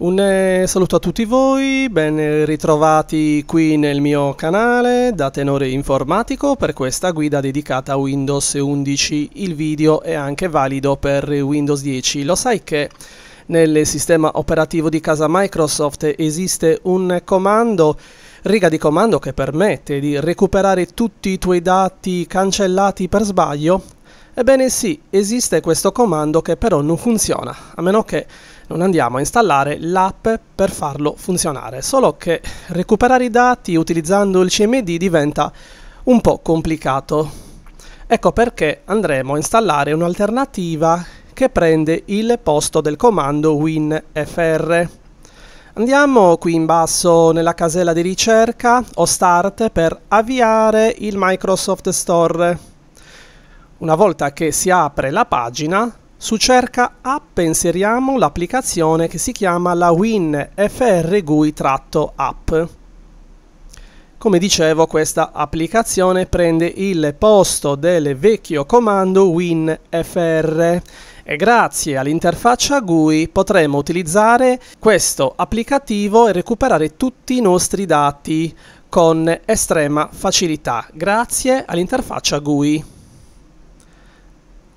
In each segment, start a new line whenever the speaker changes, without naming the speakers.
Un eh, saluto a tutti voi, ben ritrovati qui nel mio canale da Tenore Informatico per questa guida dedicata a Windows 11. Il video è anche valido per Windows 10. Lo sai che nel sistema operativo di casa Microsoft esiste un comando riga di comando che permette di recuperare tutti i tuoi dati cancellati per sbaglio? Ebbene sì, esiste questo comando che però non funziona, a meno che non andiamo a installare l'app per farlo funzionare, solo che recuperare i dati utilizzando il CMD diventa un po' complicato. Ecco perché andremo a installare un'alternativa che prende il posto del comando WinFR. Andiamo qui in basso nella casella di ricerca o Start per avviare il Microsoft Store. Una volta che si apre la pagina su cerca app inseriamo l'applicazione che si chiama la Win FRGUI-app. Come dicevo questa applicazione prende il posto del vecchio comando WinFR e grazie all'interfaccia GUI potremo utilizzare questo applicativo e recuperare tutti i nostri dati con estrema facilità grazie all'interfaccia GUI.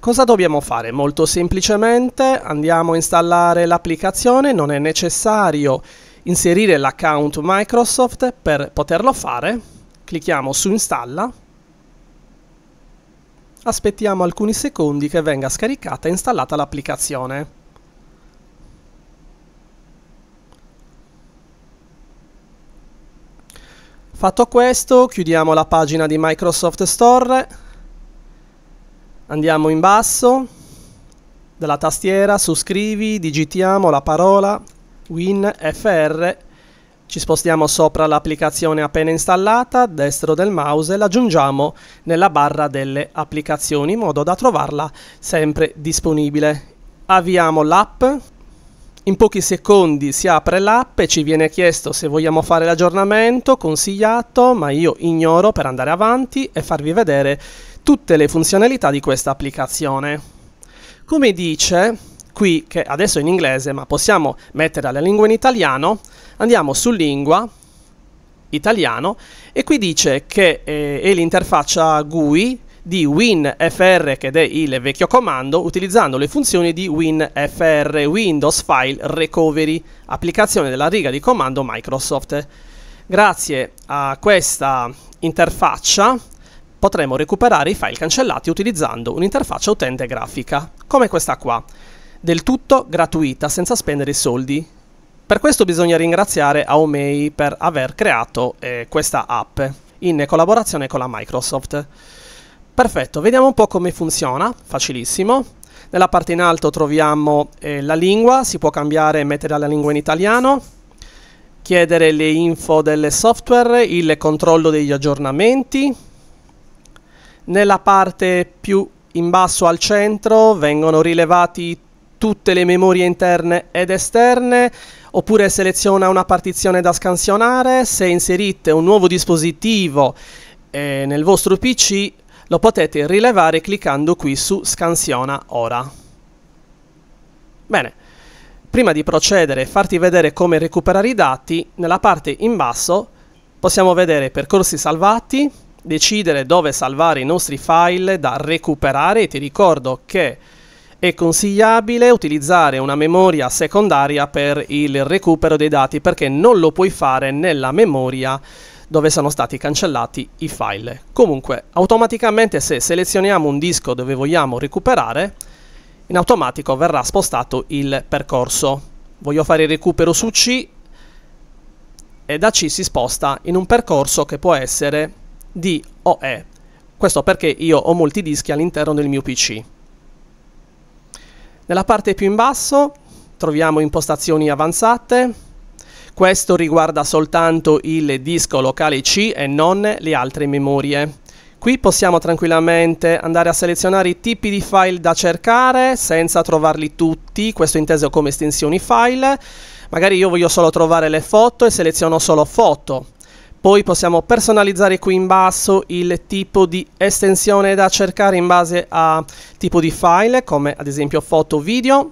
Cosa dobbiamo fare? Molto semplicemente andiamo a installare l'applicazione, non è necessario inserire l'account Microsoft per poterlo fare. Clicchiamo su installa. Aspettiamo alcuni secondi che venga scaricata e installata l'applicazione. Fatto questo, chiudiamo la pagina di Microsoft Store andiamo in basso della tastiera, su scrivi, digitiamo la parola WinFR, ci spostiamo sopra l'applicazione appena installata, destro del mouse e l'aggiungiamo nella barra delle applicazioni in modo da trovarla sempre disponibile. Avviamo l'app, in pochi secondi si apre l'app e ci viene chiesto se vogliamo fare l'aggiornamento, consigliato, ma io ignoro per andare avanti e farvi vedere tutte le funzionalità di questa applicazione. Come dice qui, che adesso è in inglese, ma possiamo mettere la lingua in italiano, andiamo su lingua, italiano, e qui dice che eh, è l'interfaccia GUI di WinFR, che è il vecchio comando, utilizzando le funzioni di WinFR, Windows File Recovery, applicazione della riga di comando Microsoft. Grazie a questa interfaccia potremo recuperare i file cancellati utilizzando un'interfaccia utente grafica, come questa qua, del tutto gratuita senza spendere soldi. Per questo bisogna ringraziare Aomei per aver creato eh, questa app in collaborazione con la Microsoft. Perfetto, vediamo un po' come funziona, facilissimo. Nella parte in alto troviamo eh, la lingua, si può cambiare e mettere la lingua in italiano, chiedere le info del software, il controllo degli aggiornamenti, nella parte più in basso al centro vengono rilevati tutte le memorie interne ed esterne, oppure seleziona una partizione da scansionare, se inserite un nuovo dispositivo eh, nel vostro PC lo potete rilevare cliccando qui su scansiona ora. Bene, prima di procedere e farti vedere come recuperare i dati, nella parte in basso possiamo vedere percorsi salvati, decidere dove salvare i nostri file da recuperare. Ti ricordo che è consigliabile utilizzare una memoria secondaria per il recupero dei dati perché non lo puoi fare nella memoria dove sono stati cancellati i file. Comunque, automaticamente se selezioniamo un disco dove vogliamo recuperare, in automatico verrà spostato il percorso. Voglio fare il recupero su C e da C si sposta in un percorso che può essere di OE. Questo perché io ho molti dischi all'interno del mio PC. Nella parte più in basso troviamo impostazioni avanzate. Questo riguarda soltanto il disco locale C e non le altre memorie. Qui possiamo tranquillamente andare a selezionare i tipi di file da cercare senza trovarli tutti, questo inteso come estensioni file. Magari io voglio solo trovare le foto e seleziono solo foto. Poi possiamo personalizzare qui in basso il tipo di estensione da cercare in base a tipo di file, come ad esempio foto video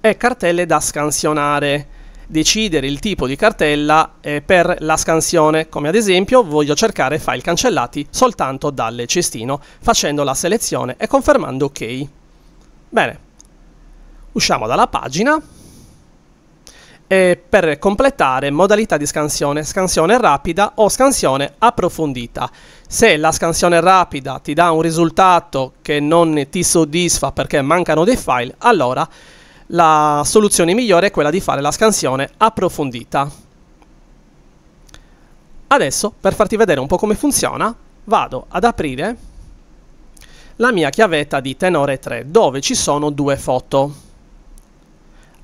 e cartelle da scansionare. Decidere il tipo di cartella eh, per la scansione, come ad esempio voglio cercare file cancellati soltanto dal cestino, facendo la selezione e confermando ok. Bene, usciamo dalla pagina eh, per completare modalità di scansione, scansione rapida o scansione approfondita. Se la scansione rapida ti dà un risultato che non ti soddisfa perché mancano dei file, allora la soluzione migliore è quella di fare la scansione approfondita. Adesso, per farti vedere un po' come funziona, vado ad aprire la mia chiavetta di Tenore 3 dove ci sono due foto.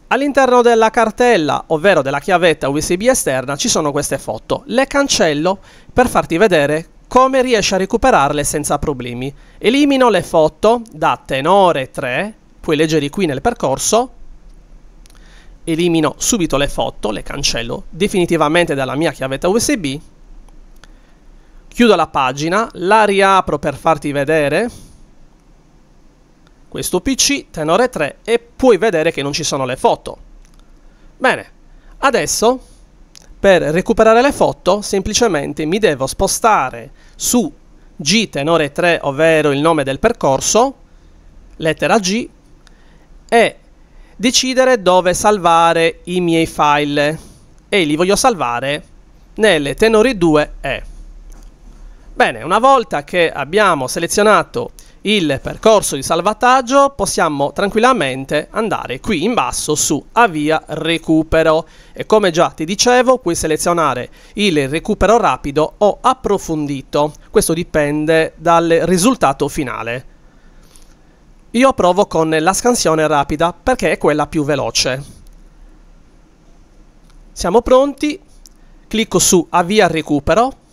All'interno della cartella, ovvero della chiavetta USB esterna, ci sono queste foto. Le cancello per farti vedere come riesci a recuperarle senza problemi. Elimino le foto da tenore 3, puoi leggere qui nel percorso, elimino subito le foto, le cancello definitivamente dalla mia chiavetta USB, chiudo la pagina, la riapro per farti vedere, questo PC tenore 3 e puoi vedere che non ci sono le foto. Bene, adesso per recuperare le foto semplicemente mi devo spostare su G tenore 3, ovvero il nome del percorso, lettera G, e decidere dove salvare i miei file e li voglio salvare nelle tenori 2 e. Bene, una volta che abbiamo selezionato il percorso di salvataggio possiamo tranquillamente andare qui in basso su avvia recupero e come già ti dicevo puoi selezionare il recupero rapido o approfondito questo dipende dal risultato finale io provo con la scansione rapida perché è quella più veloce siamo pronti clicco su avvia recupero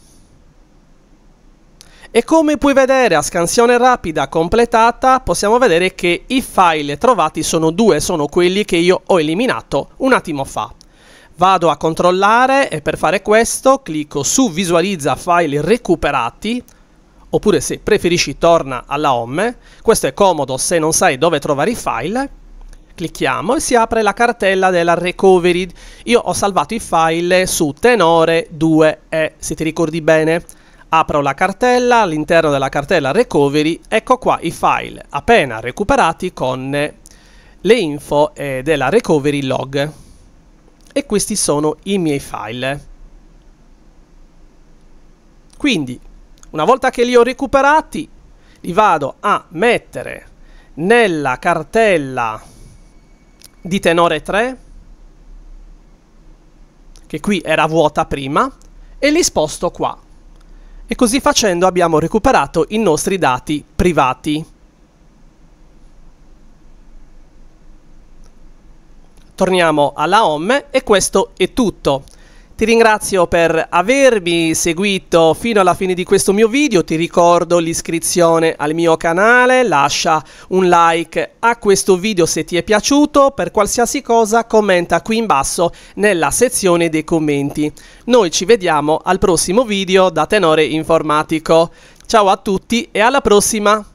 e come puoi vedere a scansione rapida completata possiamo vedere che i file trovati sono due, sono quelli che io ho eliminato un attimo fa. Vado a controllare e per fare questo clicco su visualizza file recuperati oppure se preferisci torna alla home, questo è comodo se non sai dove trovare i file, clicchiamo e si apre la cartella della recovery. Io ho salvato i file su tenore 2e, se ti ricordi bene. Apro la cartella, all'interno della cartella recovery, ecco qua i file appena recuperati con le info eh, della recovery log. E questi sono i miei file. Quindi, una volta che li ho recuperati, li vado a mettere nella cartella di tenore 3 che qui era vuota prima e li sposto qua e così facendo abbiamo recuperato i nostri dati privati. Torniamo alla home e questo è tutto. Ti ringrazio per avermi seguito fino alla fine di questo mio video, ti ricordo l'iscrizione al mio canale, lascia un like a questo video se ti è piaciuto, per qualsiasi cosa commenta qui in basso nella sezione dei commenti. Noi ci vediamo al prossimo video da Tenore Informatico. Ciao a tutti e alla prossima!